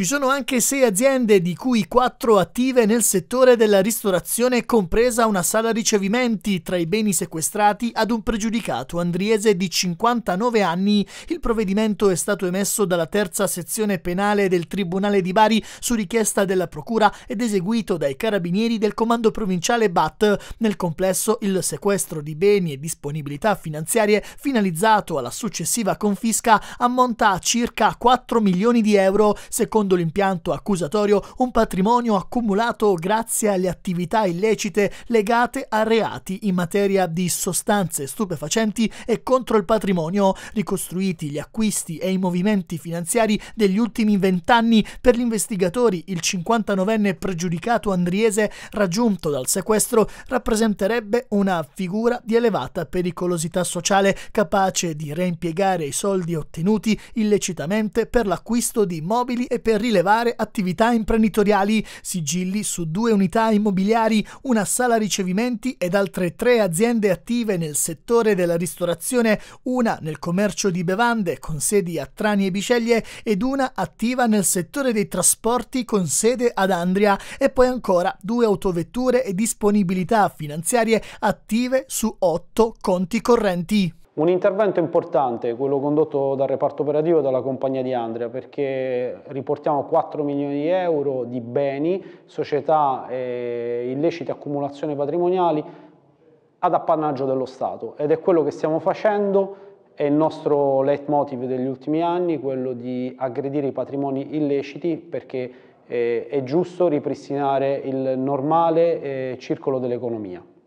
Ci sono anche sei aziende, di cui quattro attive nel settore della ristorazione, compresa una sala ricevimenti, tra i beni sequestrati ad un pregiudicato andriese di 59 anni. Il provvedimento è stato emesso dalla terza sezione penale del Tribunale di Bari su richiesta della Procura ed eseguito dai carabinieri del Comando Provinciale BAT. Nel complesso il sequestro di beni e disponibilità finanziarie finalizzato alla successiva confisca ammonta a circa 4 milioni di euro, secondo secondo l'impianto accusatorio, un patrimonio accumulato grazie alle attività illecite legate a reati in materia di sostanze stupefacenti e contro il patrimonio, ricostruiti gli acquisti e i movimenti finanziari degli ultimi vent'anni per gli investigatori, il 59enne pregiudicato andriese raggiunto dal sequestro rappresenterebbe una figura di elevata pericolosità sociale capace di reimpiegare i soldi ottenuti illecitamente per l'acquisto di mobili e per per rilevare attività imprenditoriali, sigilli su due unità immobiliari, una sala ricevimenti ed altre tre aziende attive nel settore della ristorazione, una nel commercio di bevande con sedi a Trani e Biceglie ed una attiva nel settore dei trasporti con sede ad Andria e poi ancora due autovetture e disponibilità finanziarie attive su otto conti correnti. Un intervento importante, quello condotto dal reparto operativo e dalla compagnia di Andrea, perché riportiamo 4 milioni di euro di beni, società e illecite accumulazioni patrimoniali ad appannaggio dello Stato ed è quello che stiamo facendo, è il nostro leitmotiv degli ultimi anni, quello di aggredire i patrimoni illeciti perché eh, è giusto ripristinare il normale eh, circolo dell'economia.